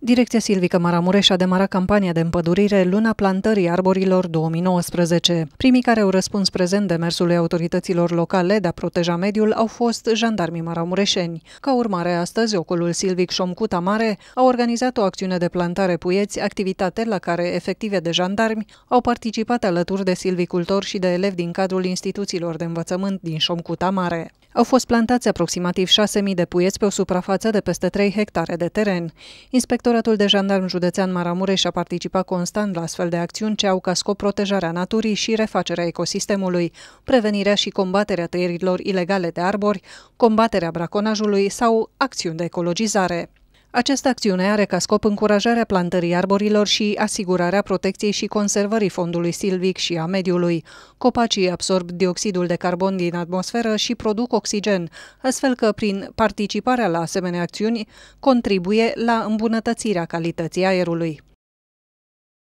Direcția Silvică Maramureș a demarat campania de împădurire Luna Plantării Arborilor 2019. Primii care au răspuns prezent demersului autorităților locale de a proteja mediul au fost jandarmii maramureșeni. Ca urmare, astăzi, ocolul Silvic Șomcuta Mare a organizat o acțiune de plantare puieți, activitate la care efective de jandarmi au participat alături de silvicultori și de elevi din cadrul instituțiilor de învățământ din Șomcuta Mare. Au fost plantați aproximativ 6.000 de puieți pe o suprafață de peste 3 hectare de teren. Inspector Inspectoratul de Jandarm Județean Maramureș a participat constant la astfel de acțiuni ce au ca scop protejarea naturii și refacerea ecosistemului, prevenirea și combaterea tăierilor ilegale de arbori, combaterea braconajului sau acțiuni de ecologizare. Această acțiune are ca scop încurajarea plantării arborilor și asigurarea protecției și conservării fondului silvic și a mediului. Copacii absorb dioxidul de carbon din atmosferă și produc oxigen, astfel că prin participarea la asemenea acțiuni contribuie la îmbunătățirea calității aerului.